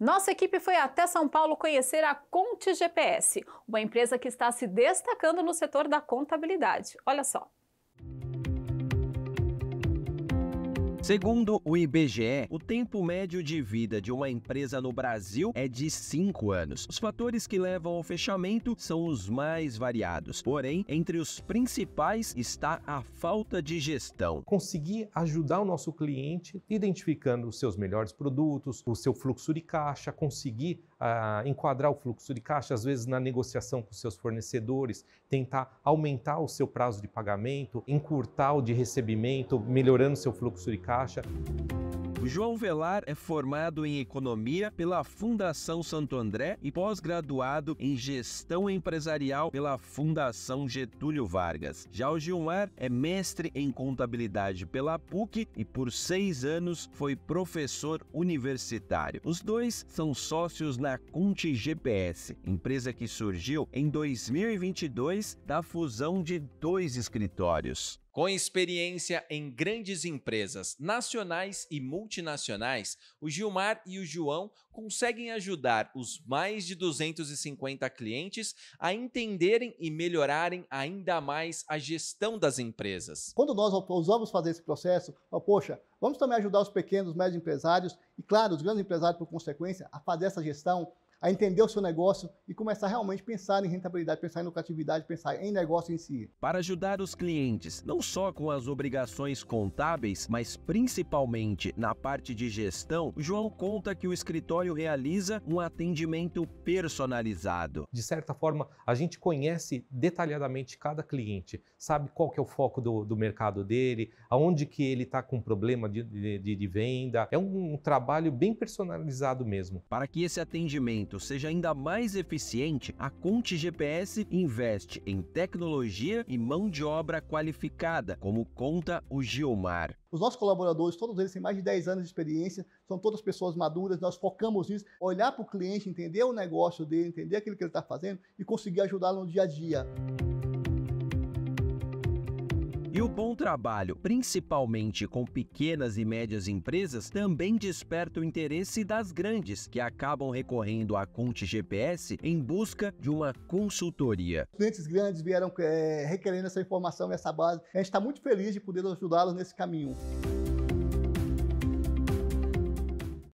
Nossa equipe foi até São Paulo conhecer a Conte GPS, uma empresa que está se destacando no setor da contabilidade. Olha só. Segundo o IBGE, o tempo médio de vida de uma empresa no Brasil é de 5 anos. Os fatores que levam ao fechamento são os mais variados, porém, entre os principais está a falta de gestão. Conseguir ajudar o nosso cliente identificando os seus melhores produtos, o seu fluxo de caixa, conseguir uh, enquadrar o fluxo de caixa, às vezes na negociação com seus fornecedores, tentar aumentar o seu prazo de pagamento, encurtar o de recebimento, melhorando o seu fluxo de caixa caixa. O João Velar é formado em Economia pela Fundação Santo André e pós-graduado em Gestão Empresarial pela Fundação Getúlio Vargas. Já o Gilmar é mestre em Contabilidade pela PUC e por seis anos foi professor universitário. Os dois são sócios na Conte GPS, empresa que surgiu em 2022 da fusão de dois escritórios. Com experiência em grandes empresas nacionais e multinacionais, o Gilmar e o João conseguem ajudar os mais de 250 clientes a entenderem e melhorarem ainda mais a gestão das empresas. Quando nós ousamos fazer esse processo, oh, poxa, vamos também ajudar os pequenos, médios empresários e, claro, os grandes empresários, por consequência, a fazer essa gestão a entender o seu negócio e começar realmente a pensar em rentabilidade, pensar em lucratividade, pensar em negócio em si. Para ajudar os clientes, não só com as obrigações contábeis, mas principalmente na parte de gestão, João conta que o escritório realiza um atendimento personalizado. De certa forma, a gente conhece detalhadamente cada cliente, sabe qual que é o foco do, do mercado dele, aonde que ele está com problema de, de, de venda. É um, um trabalho bem personalizado mesmo. Para que esse atendimento atendimento seja ainda mais eficiente, a Conte GPS investe em tecnologia e mão de obra qualificada, como conta o Gilmar. Os nossos colaboradores, todos eles têm mais de 10 anos de experiência, são todas pessoas maduras, nós focamos nisso, olhar para o cliente, entender o negócio dele, entender aquilo que ele está fazendo e conseguir ajudá-lo no dia a dia. E o bom trabalho, principalmente com pequenas e médias empresas, também desperta o interesse das grandes, que acabam recorrendo à Conte GPS em busca de uma consultoria. Clientes grandes vieram é, requerendo essa informação, essa base. A gente está muito feliz de poder ajudá-los nesse caminho.